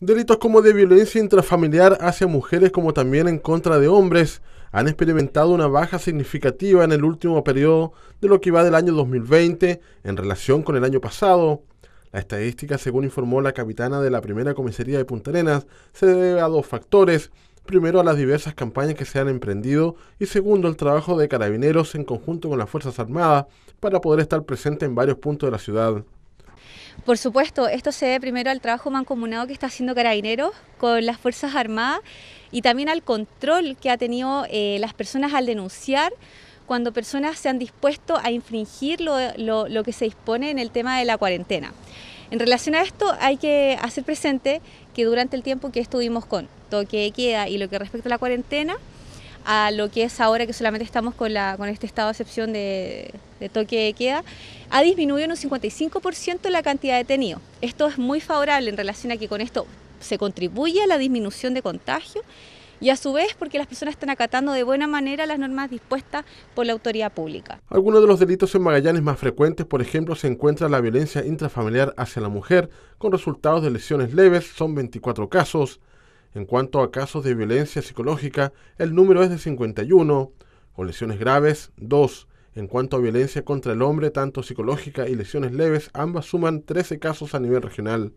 Delitos como de violencia intrafamiliar hacia mujeres como también en contra de hombres han experimentado una baja significativa en el último periodo de lo que va del año 2020 en relación con el año pasado. La estadística, según informó la capitana de la primera comisaría de Punta Arenas, se debe a dos factores. Primero, a las diversas campañas que se han emprendido y segundo, al trabajo de carabineros en conjunto con las Fuerzas Armadas para poder estar presente en varios puntos de la ciudad. Por supuesto, esto se debe primero al trabajo mancomunado que está haciendo Carabineros con las Fuerzas Armadas y también al control que ha tenido eh, las personas al denunciar cuando personas se han dispuesto a infringir lo, que se dispone en el tema de la cuarentena. En relación a esto, hay que hacer presente que durante el tiempo que estuvimos con toque de queda y lo que respecta a la cuarentena, a lo que es ahora que solamente estamos con, la, con este estado de excepción de, de toque de queda, ha disminuido en un 55% la cantidad de detenidos. Esto es muy favorable en relación a que con esto se contribuye a la disminución de contagio y a su vez porque las personas están acatando de buena manera las normas dispuestas por la autoridad pública. Algunos de los delitos en Magallanes más frecuentes, por ejemplo, se encuentra la violencia intrafamiliar hacia la mujer, con resultados de lesiones leves, son 24 casos, en cuanto a casos de violencia psicológica, el número es de 51, Con lesiones graves, 2. En cuanto a violencia contra el hombre, tanto psicológica y lesiones leves, ambas suman 13 casos a nivel regional.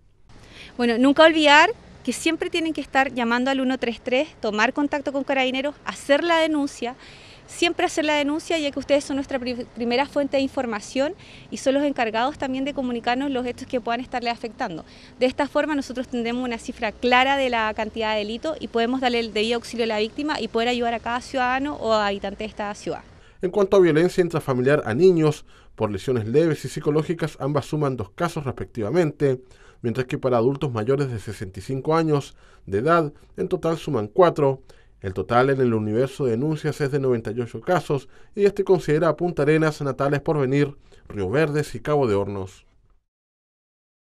Bueno, nunca olvidar que siempre tienen que estar llamando al 133, tomar contacto con carabineros, hacer la denuncia siempre hacer la denuncia, ya que ustedes son nuestra primera fuente de información y son los encargados también de comunicarnos los hechos que puedan estarle afectando. De esta forma nosotros tendremos una cifra clara de la cantidad de delitos y podemos darle el debido auxilio a la víctima y poder ayudar a cada ciudadano o habitante de esta ciudad. En cuanto a violencia intrafamiliar a niños por lesiones leves y psicológicas, ambas suman dos casos respectivamente, mientras que para adultos mayores de 65 años de edad, en total suman cuatro el total en el universo de denuncias es de 98 casos y este considera a Punta Arenas, Natales por venir, Río Verdes y Cabo de Hornos.